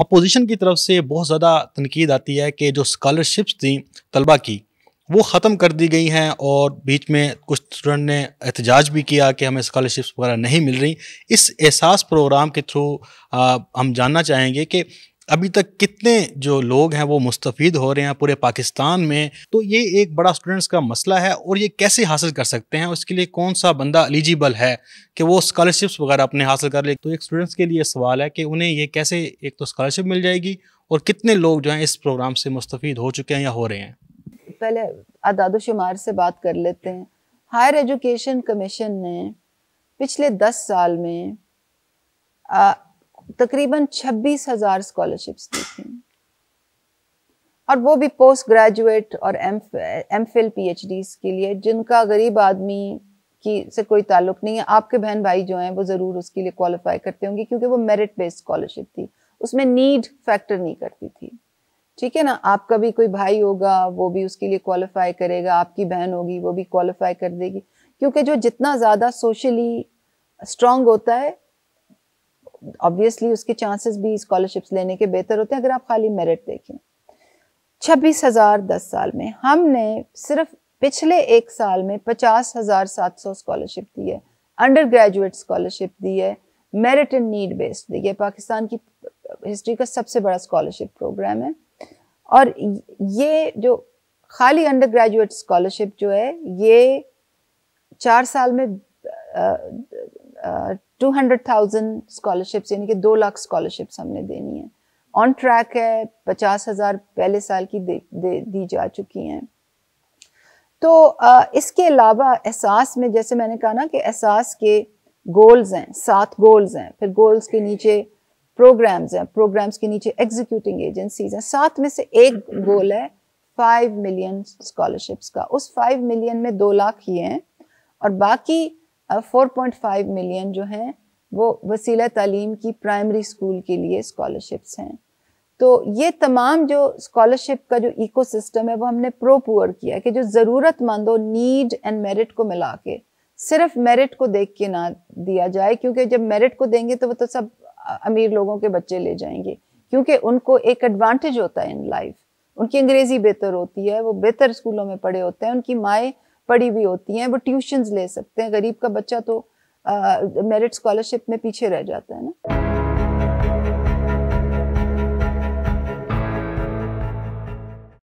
opposition की तरफ से बहुत ज़्यादा तनकीद आती है कि जो स्कॉलरशिप्स थी तलबा की वो ख़त्म कर दी गई हैं और बीच में कुछ स्टूडेंट ने एहतजाज भी किया कि हमें स्कॉलरशिप्स वगैरह नहीं मिल रही इस एहसास प्रोग्राम के थ्रू हम जानना चाहेंगे कि अभी तक कितने जो लोग हैं वो मुस्तफ़ हो रहे हैं पूरे पाकिस्तान में तो ये एक बड़ा स्टूडेंट्स का मसला है और ये कैसे हासिल कर सकते हैं उसके लिए कौन सा बंदा एलिजिबल है कि वो स्कॉलरशिप्स वगैरह अपने हासिल कर ले तो एक स्टूडेंट्स के लिए सवाल है कि उन्हें ये कैसे एक तो स्कॉलरशिप मिल जाएगी और कितने लोग जो हैं इस प्रोग्राम से मुस्तफ़ हो चुके हैं या हो रहे हैं पहले अदादोशुमार से बात कर लेते हैं हायर एजुकेशन कमीशन ने पिछले दस साल में तकरीबन छब्बीस हजार स्कॉलरशिप्स दी थी और वो भी पोस्ट ग्रेजुएट और M Phil P H D के लिए जिनका गरीब आदमी की से कोई ताल्लुक नहीं है आपके बहन भाई जो हैं वो ज़रूर उसके लिए क्वालिफाई करते होंगे क्योंकि वो मेरिट बेस्ड स्कॉलरशिप थी उसमें नीड फैक्टर नहीं करती थी ठीक है ना आपका भी कोई भाई होगा वो भी उसके लिए क्वालिफाई करेगा आपकी बहन होगी वो भी क्वालिफाई कर देगी क्योंकि जो जितना ज़्यादा सोशली स्ट्रांग होता है ऑब्वियसली उसके चांसेस भी स्कॉलरशिप्स लेने के बेहतर होते हैं अगर आप खाली मेरिट देखें छब्बीस हज़ार दस साल में हमने सिर्फ पिछले एक साल में पचास हज़ार सात सौ स्कॉलरशिप दी है अंडर ग्रेजुएट स्कॉलरशिप दी है मेरिट एंड नीड बेस्ड दी है पाकिस्तान की हिस्ट्री का सबसे बड़ा स्कॉलरशिप प्रोग्राम है और ये जो खाली अंडर ग्रेजुएट स्कॉलरशिप जो है ये चार साल में टू हंड्रेड थाउजेंड स्कॉलरशिप्स यानी कि दो लाख स्कॉलरशिप्स हमने देनी है ऑन ट्रैक है पचास हज़ार पहले साल की दे, दे दी जा चुकी हैं तो आ, इसके अलावा एहसास में जैसे मैंने कहा ना कि एहसास के गोल्स हैं सात गोल्स हैं फिर गोल्स के नीचे प्रोग्राम्स हैं प्रोग्राम्स के नीचे एग्जीक्यूटिंग एजेंसीज हैं सात में से एक गोल है फाइव मिलियन स्कॉलरशिप्स का उस फाइव मिलियन में दो लाख ही हैं और बाकी फोर पॉइंट फाइव मिलियन जो हैं वो वसीला तालीम की प्राइमरी स्कूल के लिए स्कॉलरशिप्स हैं तो ये तमाम जो स्कॉलरशिप का जो इकोसिस्टम है वो हमने प्रो पुअर किया कि जो जरूरतमंद हो नीड एंड मेरिट को मिला के सिर्फ मेरिट को देख के ना दिया जाए क्योंकि जब मेरिट को देंगे तो वो तो सब अमीर लोगों के बच्चे ले जाएंगे क्योंकि उनको एक एडवांटेज होता है इन लाइफ उनकी अंग्रेज़ी बेहतर होती है वो बेहतर स्कूलों में पढ़े होते हैं उनकी माए पड़ी हुई होती हैं वो ट्यूशन्स ले सकते हैं गरीब का बच्चा तो मेरिट uh, स्कॉलरशिप में पीछे रह जाता है ना